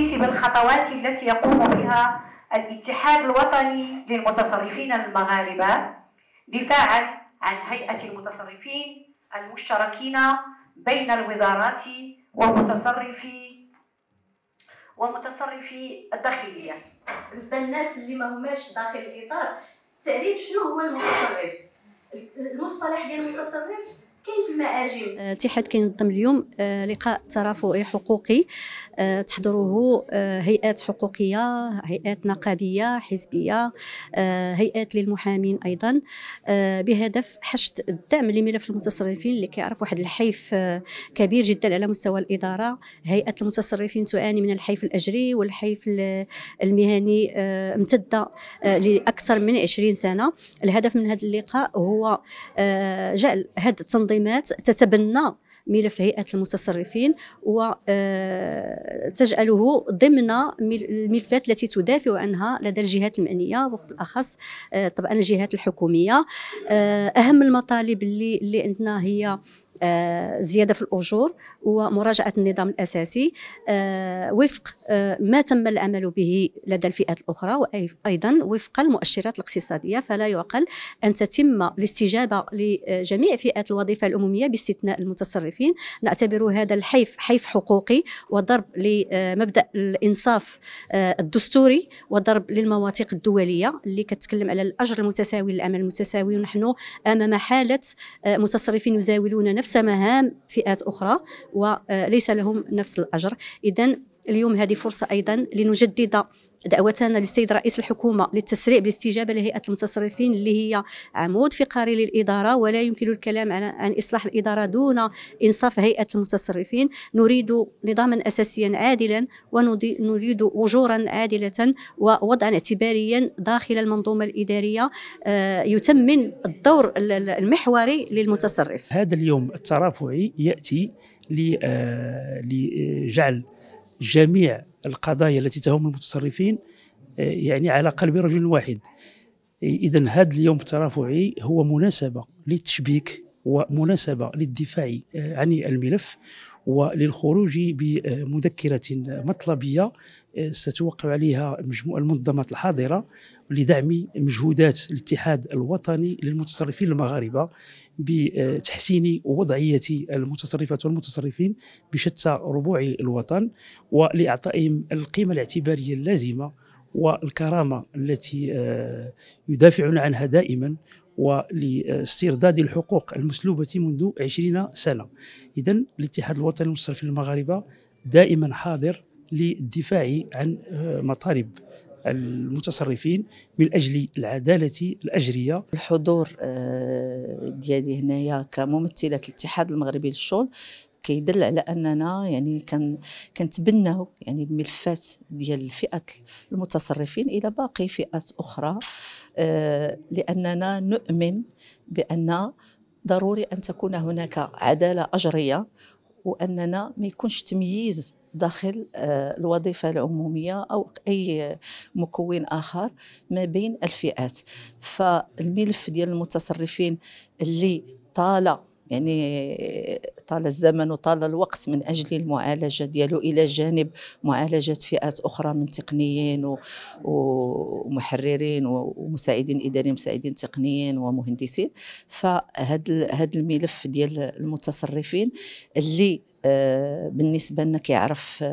السيسي بالخطوات التي يقوم بها الاتحاد الوطني للمتصرفين المغاربة دفاعا عن هيئة المتصرفين المشتركين بين الوزارات ومتصرفي ومتصرفي الداخلية بالنسبة للناس اللي ما هماش داخل الإطار تعريف شنو هو المتصرف المصطلح ديال المتصرف آه، الاتحاد كينظم اليوم آه، لقاء ترافعي حقوقي آه، تحضره هيئات حقوقية هيئات نقابية حزبية هيئات للمحامين أيضا بهدف حشد الدعم لملف المتصرفين اللي كيعرف واحد الحيف كبير جدا على مستوى الإدارة هيئة المتصرفين تعاني من الحيف الأجري والحيف المهني امتد لأكثر من 20 سنة الهدف من هذا اللقاء هو جعل هذه التنظيمات تتبنى ملف هيئه المتصرفين وتجعله آه، ضمن الملفات التي تدافع عنها لدى الجهات المعنيه وبالاخص آه، طبعا الجهات الحكوميه آه، اهم المطالب اللي اللي عندنا هي آه، زياده في الاجور ومراجعه النظام الاساسي آه، وفق آه، ما تم العمل به لدى الفئات الاخرى وايضا وفق المؤشرات الاقتصاديه فلا يعقل ان تتم الاستجابه لجميع فئات الوظيفه العموميه باستثناء المتصرفين نعتبر هذا الحيف حيف حقوقي وضرب لمبدا الانصاف الدستوري وضرب للمواثيق الدوليه اللي كتكلم على الاجر المتساوي للعمل المتساوي ونحن امام حاله متصرفين يزاولون نفس نفس مهام فئات اخرى وليس آه، لهم نفس الاجر اذا اليوم هذه فرصه ايضا لنجدد دعوتنا للسيد رئيس الحكومه للتسريع بالاستجابه لهيئه المتصرفين اللي هي عمود فقري للاداره ولا يمكن الكلام عن, عن اصلاح الاداره دون انصاف هيئه المتصرفين نريد نظاما اساسيا عادلا ونريد اجورا عادله ووضعا اعتباريا داخل المنظومه الاداريه آه، يتمن الدور المحوري للمتصرف هذا اليوم الترافعي ياتي آه، لجعل جميع القضايا التي تهم المتصرفين آه، يعني على قلب رجل واحد اذا هذا اليوم الترافعي هو مناسبه للتشبيك ومناسبه للدفاع آه، عن الملف وللخروج بمذكرة مطلبية آه، ستوقع عليها مجموعة المنظمات الحاضرة لدعم مجهودات الاتحاد الوطني للمتصرفين المغاربة بتحسين وضعية المتصرفات والمتصرفين بشتى ربوع الوطن ولإعطائهم القيمة الاعتبارية اللازمة والكرامة التي آه، يدافعون عنها دائما ولاسترداد الحقوق المسلوبة منذ عشرين سنة إذا الاتحاد الوطني المصرفي المغاربة دائما حاضر للدفاع عن آه، مطالب المتصرفين من اجل العداله الاجريه الحضور آه، ديالي هنايا كممثله الاتحاد المغربي للشغل كيدل على اننا يعني كان كنتبناو يعني الملفات ديال فئه المتصرفين الى باقي فئات اخرى آه، لاننا نؤمن بان ضروري ان تكون هناك عداله اجريه واننا ما يكونش تمييز داخل آه، الوظيفة العمومية أو أي مكون آخر ما بين الفئات فالملف ديال المتصرفين اللي طال يعني طال الزمن وطال الوقت من أجل المعالجة ديالو إلى جانب معالجة فئات أخرى من تقنيين ومحررين ومساعدين إداريين ومساعدين تقنيين ومهندسين فهاد هذا الملف ديال المتصرفين اللي آه، بالنسبه لنا كيعرف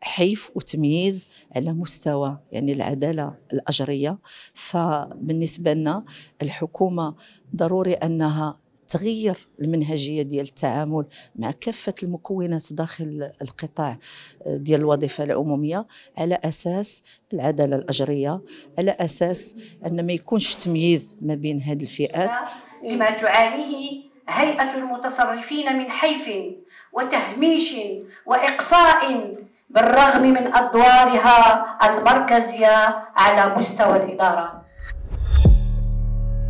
حيف وتمييز على مستوى يعني العداله الاجريه فبالنسبه لنا الحكومه ضروري انها تغير المنهجيه ديال التعامل مع كافه المكونات داخل القطاع آه، ديال الوظيفه العموميه على اساس العداله الاجريه على اساس ان ما يكونش تمييز ما بين هذه الفئات لما تعانيه هيئه المتصرفين من حيف وتهميش واقصاء بالرغم من ادوارها المركزيه على مستوى الاداره